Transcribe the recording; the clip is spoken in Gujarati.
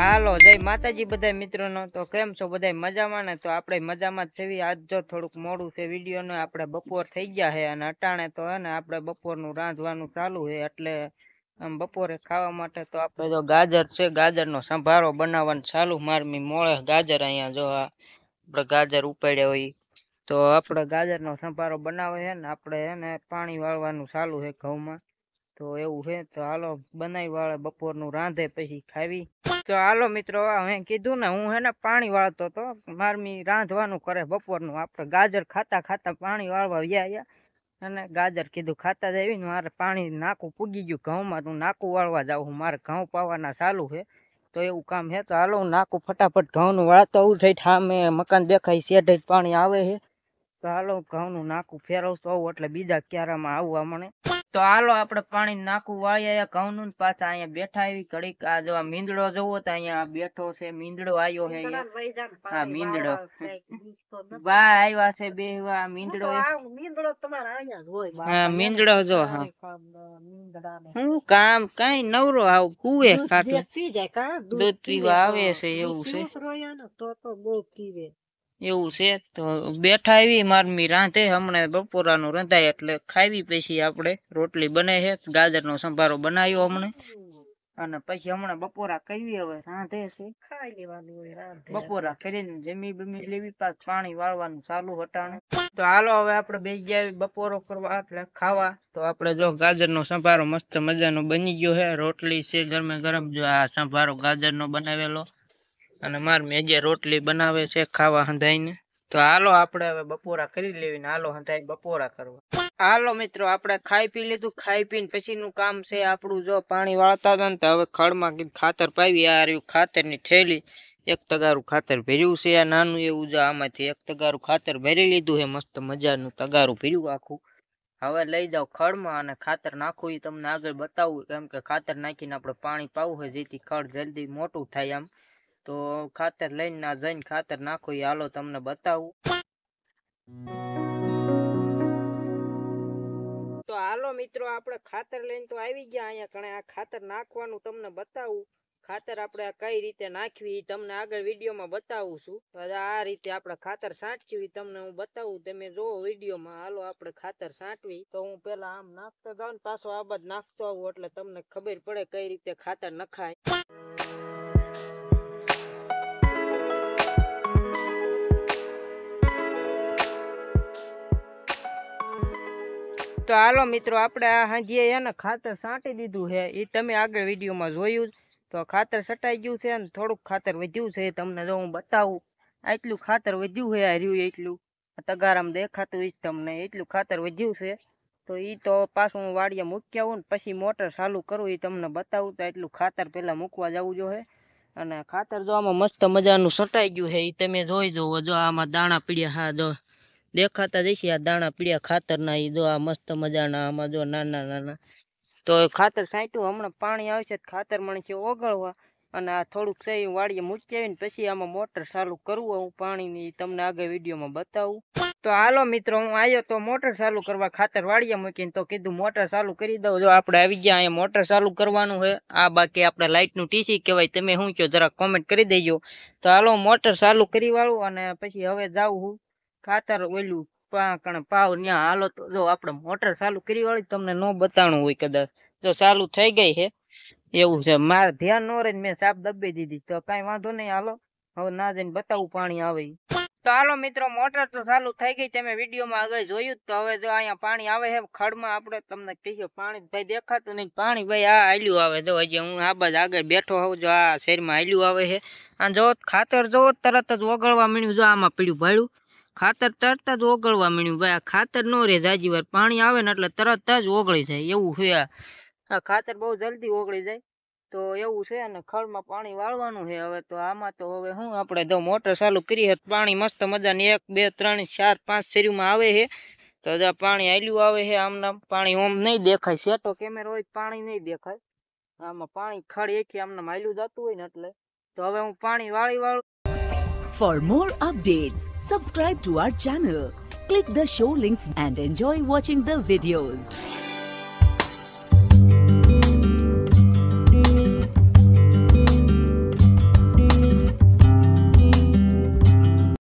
હાલો જય માતાજી બધા મિત્રોનો તો કેમ છો બધા મજામાં ને તો આપણે મજામાં જ છેવી આજ જો થોડુંક મોડું છે વિડીયોને આપણે બપોર થઈ ગયા છે અને અટાણે તો હે ને આપણે બપોરનું રાંધવાનું ચાલુ છે એટલે આમ બપોરે ખાવા માટે તો આપણે જો ગાજર છે ગાજરનો સંભારો બનાવવાનું ચાલુ મારમી મોળે ગાજર અહીંયા જો આપણે ગાજર ઉપાડ્યા હોય તો આપણે ગાજરનો સંભારો બનાવે છે ને આપણે એને પાણી વાળવાનું ચાલુ છે ઘઉંમાં તો એવું છે તો હાલો બનાવી વાળે બપોરનું રાંધે પછી ખાવી તો હાલો મિત્રો હવે કીધું ને હું હે ને પાણી વાળતો હતો મારમી રાંધવાનું કરે બપોરનું આપણે ગાજર ખાતા ખાતા પાણી વાળવા વ્યા અને ગાજર કીધું ખાતા દેવી મારે પાણી નાકું પૂગી ગયું ઘઉંમાં તું નાકું વાળવા જાઉં હું મારે ઘઉં પાવાના ચાલુ છે તો એવું કામ છે તો હાલો હું નાકું ફટાફટ ઘઉંનું વાળતો આવું થઈ ઠામે મકાન દેખાય શેઢે પાણી આવે છે ચાલો ઘઉંનું નાખું ફેરવતો એટલે બીજા ક્યારામાં આવવા મને તો હાલો આપણે પાણી નાખું વાળીએ ઘઉંનું પાછા અહીંયા બેઠા એવી ઘડીક આ જો મીંદડો જોવો તો અહીંયા બેઠો છે મીંદડો આવ્યો છે હા મીંદડો બા આવ્યા છે બે આ મીંદડો મીંદડો તમારા હા મીંદડો જો હા હું કામ કઈ નવરો આવ કુવે કાટે દૂધ પીવા આવે છે એવું છે તો બહુ પીવે એવું છે તો બેઠા આવી મારમી રાંધે હમણાં બપોરાનું રંધાય એટલે ખાવી પછી આપણે રોટલી બને છે ગાજરનો સંભારો બનાવ્યો હમણાં અને પછી હમણાં બપોરા કઈ હવે રાંધે છે ખાઈ લેવાનું હોય બપોરા કરીને જમી બમી લેવી પાછ પાણી વાળવાનું ચાલુ હટાણે તો હાલો હવે આપણે બે જાય બપોરો કરવા એટલે ખાવા તો આપણે જો ગાજરનો સંભારો મસ્ત મજાનો બની ગયો છે રોટલી છે ગરમે ગરમ જો આ સંભારો ગાજરનો બનાવેલો અને માર મેજે રોટલી બનાવે છે ખાવા હંધાઈને તો હાલો આપણે હવે બપોરા કરી લેવી ને હાલો હંધાઈ બપોરા કરવા હાલો મિત્રો આપણે ખાઈ પી લીધું ખાઈ પીને પછીનું કામ છે આપણું જો પાણી વાળતા હતા ને તો હવે ખડમાં ખાતર પાવી આ રહ્યું ખાતરની થેલી એક તગારું ખાતર ભર્યું છે આ નાનું એવું જો આમાંથી એક તગારું ખાતર ભરી લીધું હે મસ્ત મજાનું તગારું ભર્યું આખું હવે લઈ જાઓ ખડમાં અને ખાતર નાખવું એ તમને આગળ બતાવું કેમ કે ખાતર નાખીને આપણે પાણી પાવું હોય જેથી ખડ જલ્દી મોટું થાય આમ તો ખાતર લઈને ના જઈને ખાતર નાખો હાલો તમને બતાવું તો હાલો મિત્રો આપણે ખાતર લઈને તો આવી ગયા અહીંયા કણે આ ખાતર નાખવાનું તમને બતાવું ખાતર આપણે કઈ રીતે નાખવી તમને આગળ વિડીયોમાં બતાવું છું આ રીતે આપણે ખાતર છાંટવી તમને હું બતાવું તમે જો વિડીયોમાં હાલો આપણે ખાતર સાંટવી તો હું પેલા આમ નાખતો જાઉં પાછો આ બાદ નાખતો આવું એટલે તમને ખબર પડે કઈ રીતે ખાતર નખાય તો હાલો મિત્રો આપણે હાંજીએ એને ખાતર છાંટી દીધું છે એ તમે આગળ વિડીયોમાં જોયું તો ખાતર છટાઈ ગયું છે અને થોડુંક ખાતર વધ્યું છે તમને જો હું બતાવું આટલું ખાતર વધ્યું છે હર્યું એટલું તગારામાં દેખાતું હોય તમને એટલું ખાતર વધ્યું છે તો એ તો પાછું હું વાડીયા મૂક્યા આવું પછી મોટર ચાલુ કરું એ તમને બતાવું તો એટલું ખાતર પહેલાં મૂકવા જવું જોઈએ અને ખાતર જો આમાં મસ્ત મજાનું છટાઈ ગયું છે એ તમે જોઈ જુઓ જો આમાં દાણા પીડ્યા હા જો દેખાતા જઈશે આ દાણા પીળ્યા ખાતરના એ જો આ મસ્ત મજાના આમાં જો નાના નાના તો ખાતર સાંટ્યું હમણાં પાણી આવશે ખાતર છે ઓગળવા અને આ થોડુંક છે વાડીએ મૂકી આવીને પછી આમાં મોટર ચાલુ કરવું હું પાણીની તમને આગળ વિડીયોમાં બતાવું તો હાલો મિત્રો હું આવ્યો તો મોટર ચાલુ કરવા ખાતર વાળીએ મૂકીને તો કીધું મોટર ચાલુ કરી દઉં જો આપણે આવી ગયા અહીંયા મોટર ચાલુ કરવાનું છે આ બાકી આપણે લાઇટનું ટીસી કહેવાય તમે શું છો જરા કોમેન્ટ કરી દેજો તો હાલો મોટર ચાલુ કરી વાળું અને પછી હવે જાઉં હું ખાતર ઓલું પણ પાવ ન્યા હાલો તો જો આપણે મોટર ચાલુ કરી વાળી તમને ન બતાણું હોય કદાચ જો ચાલુ થઈ ગઈ હે એવું છે મારે ધ્યાન ન રહી મેં સાપ દબાઈ દીધી તો કઈ વાંધો નહીં હાલો હવે ના જઈને બતાવું પાણી આવે તો હાલો મિત્રો મોટર તો ચાલુ થઈ ગઈ તમે વિડીયોમાં આગળ જોયું તો હવે જો અહીંયા પાણી આવે હે ખડમાં આપણે તમને કહીએ પાણી ભાઈ દેખાતું નહીં પાણી ભાઈ આ હાલ્યું આવે જો હજી હું આ બાજુ આગળ બેઠો હોઉં જો આ શેરમાં હાલ્યું આવે છે અને જો ખાતર જો તરત જ ઓગળવા મળ્યું જો આમાં પીડ્યું ભાડ્યું ખાતર તરત જ ઓગળવા માંડ્યું ભાઈ આ ખાતર ન રહે જાજી વાર પાણી આવે ને એટલે તરત જ ઓગળી જાય એવું છે આ ખાતર બહુ જલ્દી ઓગળી જાય તો એવું છે અને ખળમાં પાણી વાળવાનું છે હવે તો આમાં તો હવે શું આપણે જો મોટર ચાલુ કરી હત પાણી મસ્ત મજાને એક બે ત્રણ ચાર પાંચ શેરીમાં આવે છે તો જ પાણી આલ્યું આવે છે આમના પાણી ઓમ નહીં દેખાય સેટો કેમેરો હોય પાણી નહીં દેખાય આમાં પાણી ખળ એથી આમને માલ્યું જતું હોય ને એટલે તો હવે હું પાણી વાળી વાળું For more updates, subscribe to our channel, click the show links and enjoy watching the videos.